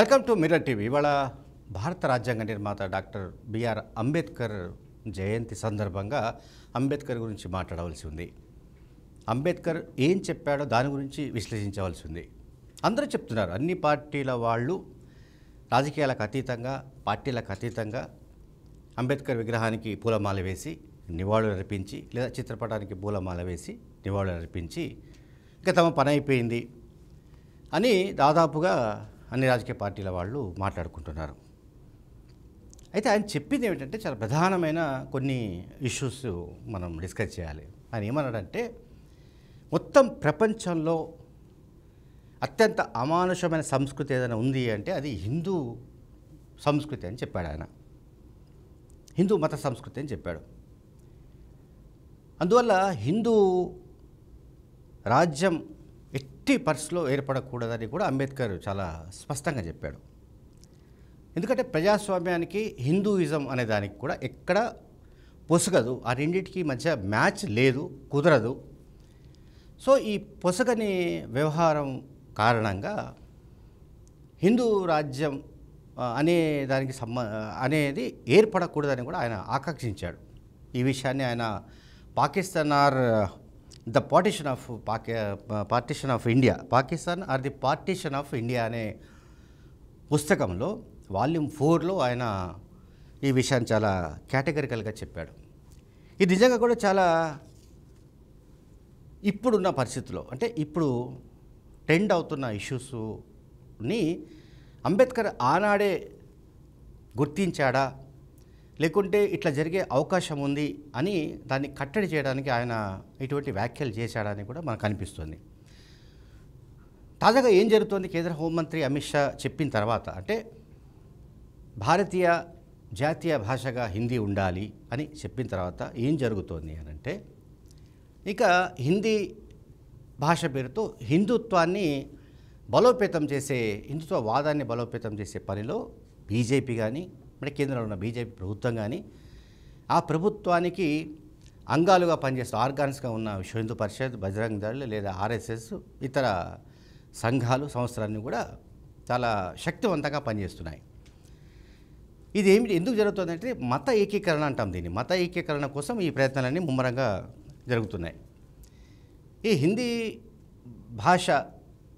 welcome to mirror TV ఇవాళ భారత రాజ్యాంగ నిర్మాత డాక్టర్ బిఆర్ అంబేద్కర్ జయంతి సందర్భంగా అంబేద్కర్ గురించి మాట్లాడవలసి ఉంది అంబేద్కర్ ఏం చెప్పాడో దాని గురించి విశ్లేషించవలసి ఉంది అందరూ చెప్తున్నారు అన్ని పార్టీల వాళ్ళు రాజకీయాలకు అతీతంగా పార్టీలకు అతీతంగా అంబేద్కర్ విగ్రహానికి పూలమాల వేసి నివాళులు అర్పించి లేదా చిత్రపటానికి పూలమాల వేసి నివాళులు అర్పించి ఇంకా తమ పని అయిపోయింది అని దాదాపుగా అన్ని రాజకీయ పార్టీల వాళ్ళు మాట్లాడుకుంటున్నారు అయితే ఆయన చెప్పింది ఏమిటంటే చాలా ప్రధానమైన కొన్ని ఇష్యూస్ మనం డిస్కస్ చేయాలి ఆయన ఏమన్నాడంటే మొత్తం ప్రపంచంలో అత్యంత అమానుషమైన సంస్కృతి ఏదైనా ఉంది అంటే అది హిందూ సంస్కృతి అని చెప్పాడు ఆయన హిందూ మత సంస్కృతి అని చెప్పాడు అందువల్ల హిందూ రాజ్యం ఎట్టి పరిస్థితిలో ఏర్పడకూడదని కూడా అంబేద్కర్ చాలా స్పష్టంగా చెప్పాడు ఎందుకంటే ప్రజాస్వామ్యానికి హిందూయిజం అనే దానికి కూడా ఎక్కడ పొసగదు ఆ రెండింటికి మధ్య మ్యాచ్ లేదు కుదరదు సో ఈ పొసగని వ్యవహారం కారణంగా హిందూ రాజ్యం అనే దానికి సంబ అనేది ఏర్పడకూడదని కూడా ఆయన ఆకాంక్షించాడు ఈ విషయాన్ని ఆయన Pakistan or the partition of పాకి partition of India Pakistan or the partition of India అనే పుస్తకంలో వాల్యూమ్ ఫోర్లో ఆయన ఈ విషయాన్ని చాలా కేటగరికల్గా చెప్పాడు ఇది నిజంగా కూడా చాలా ఇప్పుడున్న పరిస్థితిలో అంటే ఇప్పుడు ట్రెండ్ అవుతున్న ఇష్యూస్ని అంబేద్కర్ ఆనాడే గుర్తించాడా లేకుంటే ఇట్లా జరిగే అవకాశం ఉంది అని దాన్ని కట్టడి చేయడానికి ఆయన ఇటువంటి వ్యాఖ్యలు చేశాడని కూడా మనకు అనిపిస్తుంది తాజాగా ఏం జరుగుతోంది కేంద్ర హోంమంత్రి అమిత్ షా చెప్పిన తర్వాత అంటే భారతీయ జాతీయ భాషగా హిందీ ఉండాలి అని చెప్పిన తర్వాత ఏం జరుగుతోంది అని అంటే ఇక హిందీ భాష పేరుతో హిందుత్వాన్ని బలోపేతం చేసే హిందుత్వ వాదాన్ని బలోపేతం చేసే పనిలో బీజేపీ కానీ అంటే కేంద్రంలో ఉన్న బీజేపీ ప్రభుత్వం కానీ ఆ ప్రభుత్వానికి అంగాలుగా పనిచేస్తూ ఆర్గాన్స్గా ఉన్న విశ్వ హిందూ పరిషత్ బజరంగ్ దళ్ లేదా ఆర్ఎస్ఎస్ ఇతర సంఘాలు సంస్థలన్నీ కూడా చాలా శక్తివంతంగా పనిచేస్తున్నాయి ఇది ఏమిటి ఎందుకు జరుగుతుందంటే మత ఏకీకరణ అంటాం దీన్ని మత ఏకీకరణ కోసం ఈ ప్రయత్నాలన్నీ ముమ్మరంగా జరుగుతున్నాయి ఈ హిందీ భాష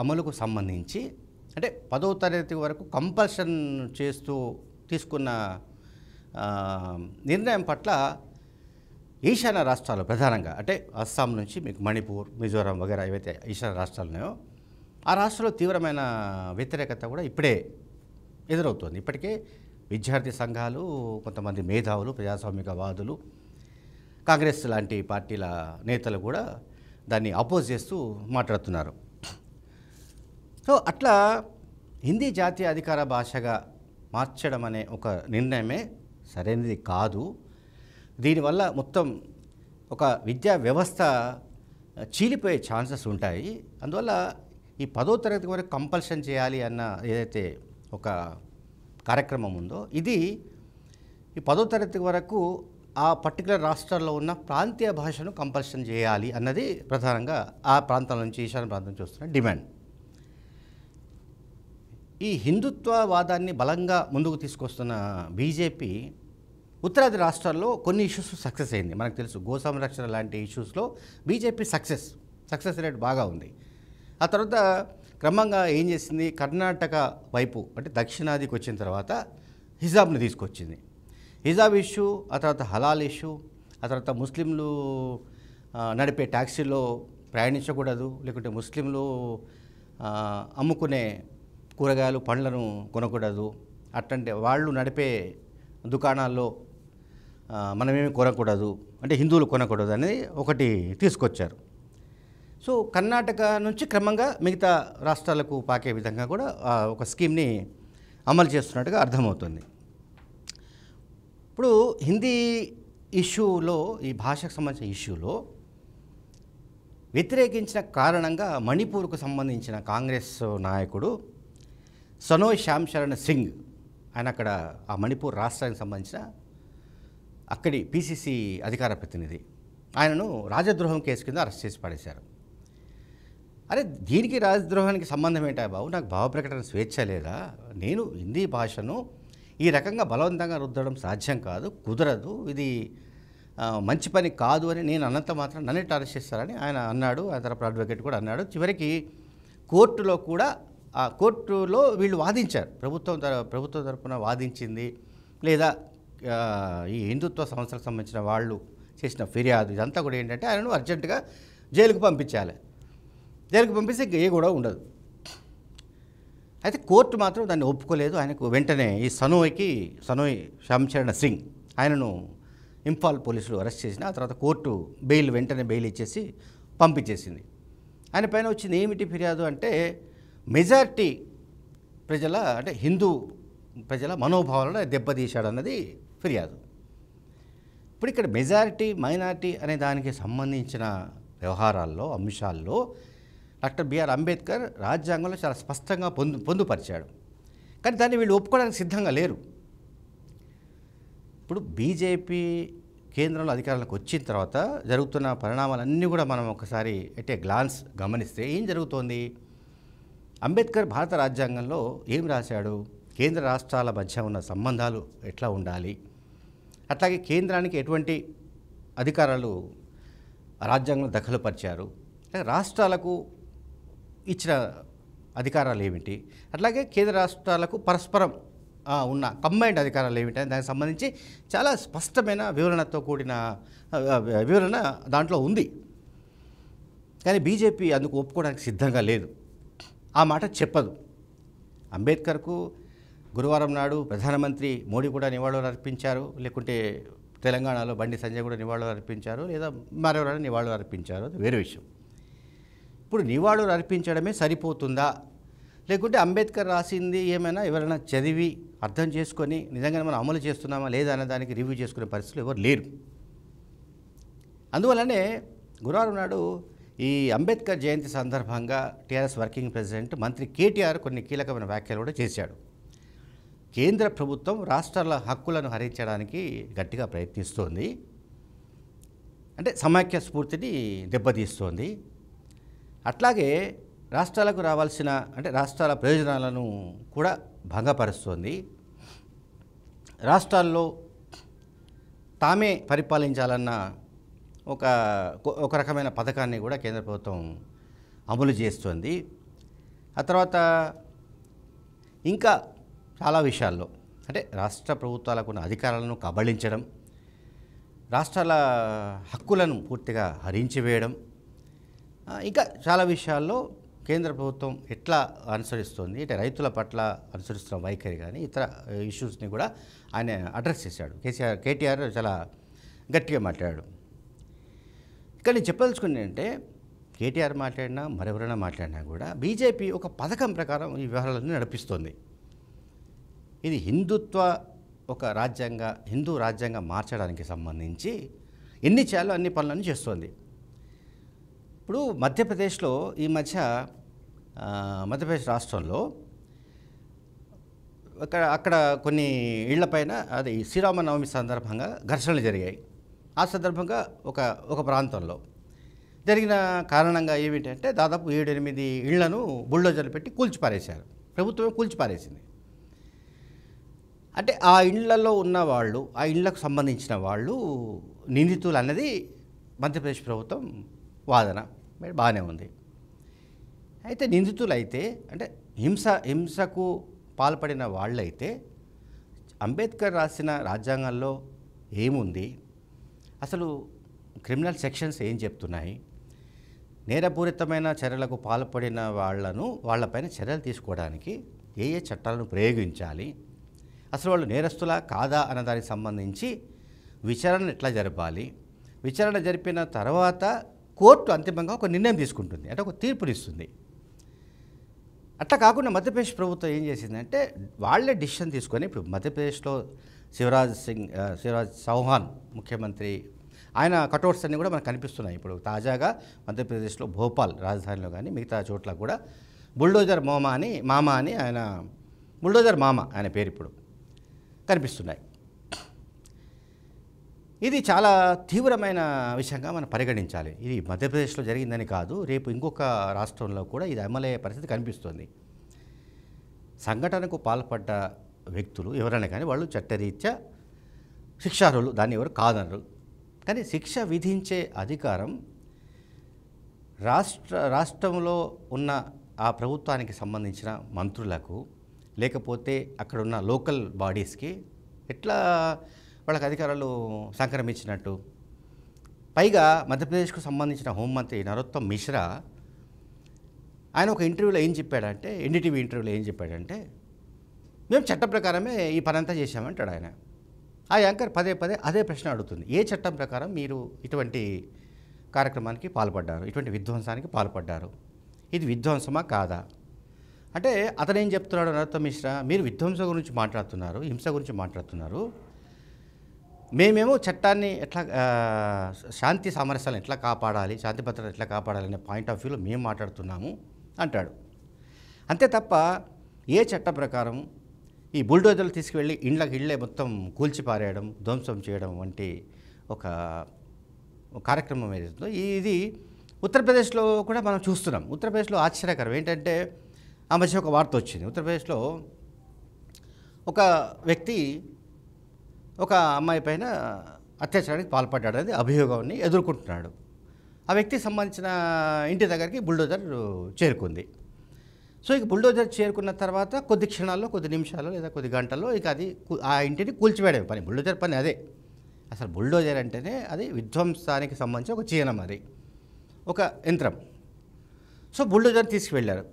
అమలుకు సంబంధించి అంటే పదో తరగతి వరకు కంపల్షన్ చేస్తూ తీసుకున్న నిర్ణయం పట్ల ఈశాన్య రాష్ట్రాలు ప్రధానంగా అంటే అస్సాం నుంచి మీకు మణిపూర్ మిజోరాం వగైరా ఏవైతే ఈశాన్య రాష్ట్రాలు ఉన్నాయో ఆ రాష్ట్రంలో తీవ్రమైన వ్యతిరేకత కూడా ఇప్పుడే ఎదురవుతుంది ఇప్పటికే విద్యార్థి సంఘాలు కొంతమంది మేధావులు ప్రజాస్వామికవాదులు కాంగ్రెస్ లాంటి పార్టీల నేతలు కూడా దాన్ని అపోజ్ చేస్తూ మాట్లాడుతున్నారు సో అట్లా హిందీ జాతీయ అధికార భాషగా మార్చడం అనే ఒక నిర్ణయమే సరైనది కాదు దీనివల్ల మొత్తం ఒక విద్యా వ్యవస్థ చీలిపోయే ఛాన్సెస్ ఉంటాయి అందువల్ల ఈ పదో తరగతి వరకు కంపల్షన్ చేయాలి అన్న ఏదైతే ఒక కార్యక్రమం ఉందో ఇది ఈ పదో తరగతి వరకు ఆ పర్టికులర్ రాష్ట్రాల్లో ఉన్న ప్రాంతీయ భాషను కంపల్షన్ చేయాలి అన్నది ప్రధానంగా ఆ ప్రాంతం నుంచి ఈశాన్య ప్రాంతం చూస్తున్న డిమాండ్ ఈ హిందుత్వవాదాన్ని బలంగా ముందుకు తీసుకొస్తున్న బీజేపీ ఉత్తరాది రాష్ట్రాల్లో కొన్ని ఇష్యూస్ సక్సెస్ అయింది మనకు తెలుసు గో సంరక్షణ లాంటి ఇష్యూస్లో బీజేపీ సక్సెస్ సక్సెస్ రేట్ బాగా ఉంది ఆ తర్వాత క్రమంగా ఏం చేసింది కర్ణాటక వైపు అంటే దక్షిణాదికి వచ్చిన తర్వాత హిజాబ్ని తీసుకొచ్చింది హిజాబ్ ఇష్యూ ఆ తర్వాత హలాల్ ఇష్యూ ఆ తర్వాత ముస్లింలు నడిపే ట్యాక్సీలో ప్రయాణించకూడదు లేకుంటే ముస్లింలు అమ్ముకునే కూరగాయలు పండ్లను కొనకూడదు అట్టంటే వాళ్ళు నడిపే దుకాణాల్లో మనమేమి కొనకూడదు అంటే హిందువులు కొనకూడదు అనేది ఒకటి తీసుకొచ్చారు సో కర్ణాటక నుంచి క్రమంగా మిగతా రాష్ట్రాలకు పాకే విధంగా కూడా ఒక స్కీమ్ని అమలు చేస్తున్నట్టుగా అర్థమవుతుంది ఇప్పుడు హిందీ ఇష్యూలో ఈ భాషకు సంబంధించిన ఇష్యూలో వ్యతిరేకించిన కారణంగా మణిపూర్కు సంబంధించిన కాంగ్రెస్ నాయకుడు సనోయ్ శ్యామ్ శరణ్ సింగ్ ఆయన అక్కడ ఆ మణిపూర్ రాష్ట్రానికి సంబంధించిన అక్కడి పీసీసీ అధికార ప్రతినిధి ఆయనను రాజద్రోహం కేసు కింద అరెస్ట్ చేసి పడేశారు అరే దీనికి రాజద్రోహానికి సంబంధం ఏంటా బాబు నాకు భావ ప్రకటన స్వేచ్ఛ లేదా నేను హిందీ భాషను ఈ రకంగా బలవంతంగా రుద్దడం సాధ్యం కాదు కుదరదు ఇది మంచి పని కాదు అని నేను అన్నంత మాత్రం నన్ను అరెస్ట్ చేస్తారని ఆయన అన్నాడు ఆ తరపు అడ్వకేట్ కూడా అన్నాడు చివరికి కోర్టులో కూడా ఆ కోర్టులో వీళ్ళు వాదించారు ప్రభుత్వం తర ప్రభుత్వం తరఫున వాదించింది లేదా ఈ హిందుత్వ సంస్థలకు సంబంధించిన వాళ్ళు చేసిన ఫిర్యాదు ఇదంతా కూడా ఏంటంటే ఆయనను అర్జెంటుగా జైలుకు పంపించాలి జైలుకు పంపిస్తే ఏ కూడా ఉండదు అయితే కోర్టు మాత్రం దాన్ని ఒప్పుకోలేదు ఆయనకు వెంటనే ఈ సనోయ్కి సనోయ్ శ్యామచరణ సింగ్ ఆయనను ఇంఫాల్ పోలీసులు అరెస్ట్ చేసిన ఆ తర్వాత కోర్టు బెయిల్ వెంటనే బెయిల్ ఇచ్చేసి పంపించేసింది ఆయన పైన వచ్చింది ఏమిటి ఫిర్యాదు అంటే మెజార్టీ ప్రజల అంటే హిందూ ప్రజల మనోభావాలను దెబ్బతీశాడు అన్నది ఫిర్యాదు ఇప్పుడు ఇక్కడ మెజారిటీ మైనారిటీ అనే దానికి సంబంధించిన వ్యవహారాల్లో అంశాల్లో డాక్టర్ బిఆర్ అంబేద్కర్ రాజ్యాంగంలో చాలా స్పష్టంగా పొందు పొందుపరిచాడు కానీ దాన్ని వీళ్ళు ఒప్పుకోవడానికి సిద్ధంగా లేరు ఇప్పుడు బీజేపీ కేంద్రంలో అధికారంలోకి వచ్చిన తర్వాత జరుగుతున్న పరిణామాలన్నీ కూడా మనం ఒకసారి అంటే గ్లాన్స్ గమనిస్తే ఏం జరుగుతోంది అంబేద్కర్ భారత రాజ్యాంగంలో ఏం రాశాడు కేంద్ర రాష్ట్రాల మధ్య ఉన్న సంబంధాలు ఎట్లా ఉండాలి అట్లాగే కేంద్రానికి ఎటువంటి అధికారాలు రాజ్యాంగంలో దఖలుపరిచారు రాష్ట్రాలకు ఇచ్చిన అధికారాలు ఏమిటి అట్లాగే కేంద్ర రాష్ట్రాలకు పరస్పరం ఉన్న కంబైండ్ అధికారాలు ఏమిటి అని దానికి సంబంధించి చాలా స్పష్టమైన వివరణతో కూడిన వివరణ దాంట్లో ఉంది కానీ బీజేపీ అందుకు ఒప్పుకోవడానికి సిద్ధంగా లేదు ఆ మాట చెప్పదు అంబేద్కర్కు గురువారం నాడు ప్రధానమంత్రి మోడీ కూడా నివాళులు అర్పించారు లేకుంటే తెలంగాణలో బండి సంజయ్ కూడా నివాళులు అర్పించారు లేదా మరెవరైనా నివాళులు అర్పించారు అది వేరే విషయం ఇప్పుడు నివాళులు అర్పించడమే సరిపోతుందా లేకుంటే అంబేద్కర్ రాసింది ఏమైనా ఎవరైనా చదివి అర్థం చేసుకొని నిజంగా మనం అమలు చేస్తున్నామా లేదా అనే దానికి రివ్యూ చేసుకునే పరిస్థితులు ఎవరు లేరు అందువల్లనే గురువారం నాడు ఈ అంబేద్కర్ జయంతి సందర్భంగా టీఆర్ఎస్ వర్కింగ్ ప్రెసిడెంట్ మంత్రి కేటీఆర్ కొన్ని కీలకమైన వ్యాఖ్యలు కూడా చేశాడు కేంద్ర ప్రభుత్వం రాష్ట్రాల హక్కులను హరించడానికి గట్టిగా ప్రయత్నిస్తోంది అంటే సమాఖ్య స్ఫూర్తిని దెబ్బతీస్తోంది అట్లాగే రాష్ట్రాలకు రావాల్సిన అంటే రాష్ట్రాల ప్రయోజనాలను కూడా భంగపరుస్తోంది రాష్ట్రాల్లో తామే పరిపాలించాలన్న ఒక ఒక రకమైన పథకాన్ని కూడా కేంద్ర ప్రభుత్వం అమలు చేస్తుంది ఆ తర్వాత ఇంకా చాలా విషయాల్లో అంటే రాష్ట్ర ప్రభుత్వాలకు ఉన్న అధికారాలను కబళించడం రాష్ట్రాల హక్కులను పూర్తిగా హరించివేయడం ఇంకా చాలా విషయాల్లో కేంద్ర ప్రభుత్వం ఎట్లా అనుసరిస్తుంది అంటే రైతుల పట్ల అనుసరిస్తున్న వైఖరి కానీ ఇతర ఇష్యూస్ని కూడా ఆయన అడ్రస్ చేశాడు కేసీఆర్ కేటీఆర్ చాలా గట్టిగా మాట్లాడాడు ఇక్కడ నేను చెప్పదలుచుకుంది అంటే కేటీఆర్ మాట్లాడినా మరెవరైనా మాట్లాడినా కూడా బీజేపీ ఒక పథకం ప్రకారం ఈ వ్యవహారాలన్నీ నడిపిస్తుంది ఇది హిందుత్వ ఒక రాజ్యాంగ హిందూ రాజ్యాంగ మార్చడానికి సంబంధించి ఎన్ని చేయాలో అన్ని పనులను చేస్తుంది ఇప్పుడు మధ్యప్రదేశ్లో ఈ మధ్య మధ్యప్రదేశ్ రాష్ట్రంలో అక్కడ అక్కడ కొన్ని ఇళ్లపైన అది శ్రీరామనవమి సందర్భంగా ఘర్షణలు జరిగాయి ఆ సందర్భంగా ఒక ఒక ప్రాంతంలో జరిగిన కారణంగా ఏమిటంటే దాదాపు ఏడెనిమిది ఇళ్లను బుల్డోజర్లు పెట్టి కూల్చిపారేశారు ప్రభుత్వమే కూల్చిపారేసింది అంటే ఆ ఇళ్లలో ఉన్న వాళ్ళు ఆ ఇళ్లకు సంబంధించిన వాళ్ళు నిందితులు అన్నది మధ్యప్రదేశ్ ప్రభుత్వం వాదన బాగానే ఉంది అయితే నిందితులు అయితే అంటే హింస హింసకు పాల్పడిన వాళ్ళైతే అంబేద్కర్ రాసిన రాజ్యాంగంలో ఏముంది అసలు క్రిమినల్ సెక్షన్స్ ఏం చెప్తున్నాయి నేరపూరితమైన చర్యలకు పాల్పడిన వాళ్లను వాళ్ళపైన చర్యలు తీసుకోవడానికి ఏ ఏ చట్టాలను ప్రయోగించాలి అసలు వాళ్ళు నేరస్తులా కాదా అన్న దానికి సంబంధించి విచారణ ఎట్లా జరపాలి విచారణ జరిపిన తర్వాత కోర్టు అంతిమంగా ఒక నిర్ణయం తీసుకుంటుంది అంటే ఒక తీర్పునిస్తుంది అట్లా కాకుండా మధ్యప్రదేశ్ ప్రభుత్వం ఏం చేసిందంటే వాళ్లే డిసిషన్ తీసుకొని ఇప్పుడు మధ్యప్రదేశ్లో శివరాజ్ సింగ్ శివరాజ్ చౌహాన్ ముఖ్యమంత్రి ఆయన కటౌట్స్ అన్నీ కూడా మనకు కనిపిస్తున్నాయి ఇప్పుడు తాజాగా మధ్యప్రదేశ్లో భోపాల్ రాజధానిలో కానీ మిగతా చోట్ల కూడా బుల్డోజర్ మోమ అని మామ అని ఆయన బుల్డోజర్ మామ ఆయన పేరు ఇప్పుడు కనిపిస్తున్నాయి ఇది చాలా తీవ్రమైన విషయంగా మనం పరిగణించాలి ఇది మధ్యప్రదేశ్లో జరిగిందని కాదు రేపు ఇంకొక రాష్ట్రంలో కూడా ఇది అమలయ్యే పరిస్థితి కనిపిస్తుంది సంఘటనకు పాల్పడ్డ వ్యక్తులు ఎవరైనా కానీ వాళ్ళు చట్టరీత్యా శిక్షార్హులు దాన్ని ఎవరు కాదనరు కానీ శిక్ష విధించే అధికారం రాష్ట్ర రాష్ట్రంలో ఉన్న ఆ ప్రభుత్వానికి సంబంధించిన మంత్రులకు లేకపోతే అక్కడున్న లోకల్ బాడీస్కి ఎట్లా వాళ్ళకి అధికారాలు సంక్రమించినట్టు పైగా మధ్యప్రదేశ్కు సంబంధించిన హోంమంత్రి నరోత్తం మిశ్రా ఆయన ఒక ఇంటర్వ్యూలో ఏం చెప్పాడంటే ఎన్డీటీవీ ఇంటర్వ్యూలో ఏం చెప్పాడంటే మేము చట్ట ప్రకారమే ఈ పనంతా చేశామంటాడు ఆయన ఆ యాంకర్ పదే పదే అదే ప్రశ్న అడుగుతుంది ఏ చట్టం ప్రకారం మీరు ఇటువంటి కార్యక్రమానికి పాల్పడ్డారు ఇటువంటి విధ్వంసానికి పాల్పడ్డారు ఇది విధ్వంసమా కాదా అంటే అతను ఏం చెప్తున్నాడు నరోత్తమ మిశ్రా మీరు విధ్వంసం గురించి మాట్లాడుతున్నారు హింస గురించి మాట్లాడుతున్నారు మేమేమో చట్టాన్ని ఎట్లా శాంతి సామరస్యాలను ఎట్లా కాపాడాలి శాంతి భద్రతను ఎట్లా కాపాడాలి అనే పాయింట్ ఆఫ్ వ్యూలో మేము మాట్లాడుతున్నాము అంటాడు అంతే తప్ప ఏ చట్ట ప్రకారం ఈ బుల్డోజర్లు తీసుకువెళ్ళి ఇండ్లకు ఇళ్లే మొత్తం కూల్చిపారేయడం ధ్వంసం చేయడం వంటి ఒక కార్యక్రమం ఏదైతుందో ఇది ఉత్తరప్రదేశ్లో కూడా మనం చూస్తున్నాం ఉత్తరప్రదేశ్లో ఆశ్చర్యకరం ఏంటంటే ఆ మధ్య ఒక వార్త వచ్చింది ఉత్తరప్రదేశ్లో ఒక వ్యక్తి ఒక అమ్మాయి పైన అత్యాచారానికి పాల్పడ్డాడు అనేది అభియోగాన్ని ఎదుర్కొంటున్నాడు ఆ వ్యక్తికి సంబంధించిన ఇంటి దగ్గరికి బుల్డోజర్ చేరుకుంది సో ఇక బుల్డోజర్ చేరుకున్న తర్వాత కొద్ది క్షణాల్లో కొద్ది నిమిషాల్లో లేదా కొద్ది గంటల్లో ఇక అది ఆ ఇంటిని కూల్చివేయడం పని బుల్డోజర్ పని అదే అసలు బుల్డోజర్ అంటేనే అది విధ్వంసానికి సంబంధించి ఒక చీనం అది ఒక యంత్రం సో బుల్డోజర్ తీసుకువెళ్ళారు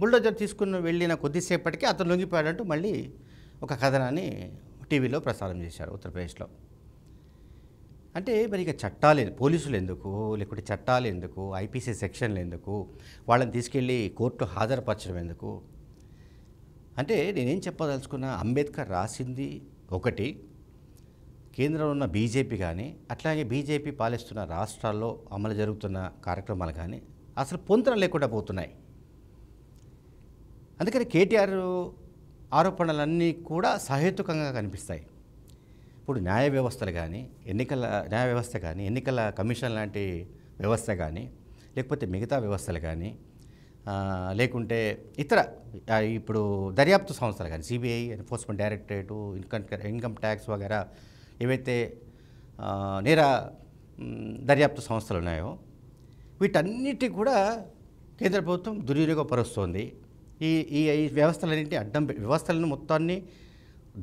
బుల్డోజర్ తీసుకుని వెళ్ళిన కొద్దిసేపటికి అతను లొంగిపోయాడంటూ మళ్ళీ ఒక కథనాన్ని టీవీలో ప్రసారం చేశారు ఉత్తరప్రదేశ్లో అంటే మరి ఇక చట్టాలు పోలీసులు ఎందుకు లేకుంటే చట్టాలు ఎందుకు ఐపీసీ సెక్షన్లు ఎందుకు వాళ్ళని తీసుకెళ్ళి కోర్టు హాజరుపరచడం ఎందుకు అంటే నేనేం చెప్పదలుచుకున్నా అంబేద్కర్ రాసింది ఒకటి కేంద్రంలో ఉన్న బీజేపీ కానీ అట్లాగే బీజేపీ పాలిస్తున్న రాష్ట్రాల్లో అమలు జరుగుతున్న కార్యక్రమాలు కానీ అసలు పొంతన లేకుండా పోతున్నాయి అందుకని కేటీఆర్ ఆరోపణలన్నీ కూడా సహేతుకంగా కనిపిస్తాయి ఇప్పుడు న్యాయ వ్యవస్థలు కానీ ఎన్నికల న్యాయ వ్యవస్థ కానీ ఎన్నికల కమిషన్ లాంటి వ్యవస్థ కానీ లేకపోతే మిగతా వ్యవస్థలు కానీ లేకుంటే ఇతర ఇప్పుడు దర్యాప్తు సంస్థలు కానీ CBI enforcement directorate income income tax వగేరా ఏవైతే నేర దర్యాప్తు సంస్థలు ఉన్నాయో వీటన్నిటి కూడా కేంద్ర ప్రభుత్వం దుర్వినియోగపరుస్తోంది ఈ ఈ వ్యవస్థలన్నింటి అడ్డం వ్యవస్థలను మొత్తాన్ని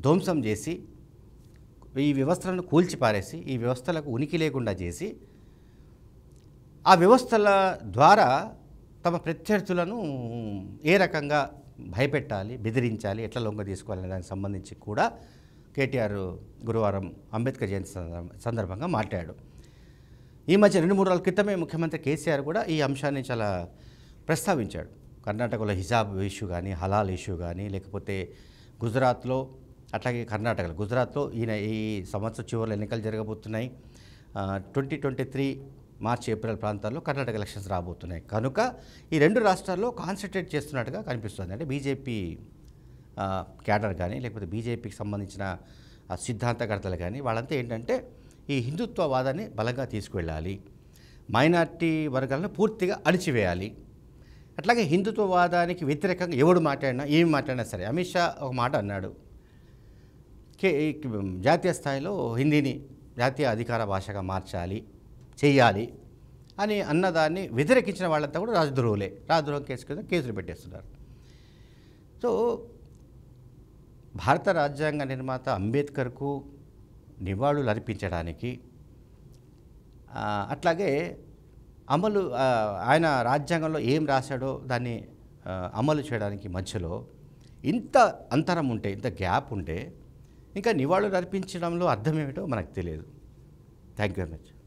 ధ్వంసం చేసి ఈ వ్యవస్థలను కూల్చిపారేసి ఈ వ్యవస్థలకు ఉనికి లేకుండా చేసి ఆ వ్యవస్థల ద్వారా తమ ప్రత్యర్థులను ఏ రకంగా భయపెట్టాలి బెదిరించాలి ఎట్లా లొంగ తీసుకోవాలనే దానికి సంబంధించి కూడా కేటీఆర్ గురువారం అంబేద్కర్ జయంతి సందర్భంగా మాట్లాడు ఈ మధ్య రెండు మూడు రోజుల క్రితమే ముఖ్యమంత్రి కేసీఆర్ కూడా ఈ అంశాన్ని చాలా ప్రస్తావించాడు కర్ణాటకలో హిజాబ్ ఇష్యూ కానీ హలాల్ ఇష్యూ కానీ లేకపోతే గుజరాత్లో అట్లాగే కర్ణాటకలో గుజరాత్లో ఈయన ఈ సంవత్సరం చివరిలో ఎన్నికలు జరగబోతున్నాయి twenty twenty three March April ప్రాంతాల్లో కర్ణాటక ఎలక్షన్స్ రాబోతున్నాయి కనుక ఈ రెండు రాష్ట్రాల్లో కాన్సన్ట్రేట్ చేస్తున్నట్టుగా కనిపిస్తుంది అంటే బీజేపీ క్యాడర్ కానీ లేకపోతే బీజేపీకి సంబంధించిన సిద్ధాంతకర్తలు కానీ వాళ్ళంతా ఏంటంటే ఈ హిందుత్వవాదాన్ని బలంగా తీసుకువెళ్ళాలి మైనార్టీ వర్గాలను పూర్తిగా అణిచివేయాలి అట్లాగే హిందుత్వవాదానికి వ్యతిరేకంగా ఎవడు మాట్లాడినా ఏమి మాట్లాడినా సరే అమిత్ షా ఒక మాట అన్నాడు జాతీయ స్థాయిలో హిందీని జాతీయ అధికార భాషగా మార్చాలి చేయాలి అని అన్నదాన్ని వ్యతిరేకించిన వాళ్ళంతా కూడా రాజద్రోహులే రాజద్రోహం కేసు కింద కేసులు పెట్టేస్తున్నారు సో భారత రాజ్యాంగ నిర్మాత అంబేద్కర్కు నివాళులు అర్పించడానికి అట్లాగే అమలు ఆయన రాజ్యాంగంలో ఏం రాశాడో దాన్ని అమలు చేయడానికి మధ్యలో ఇంత అంతరం ఉంటే ఇంత గ్యాప్ ఉంటే ఇంకా నివాళులు అర్పించడంలో అర్థం ఏమిటో మనకు తెలియదు థ్యాంక్ యూ వెరీ మచ్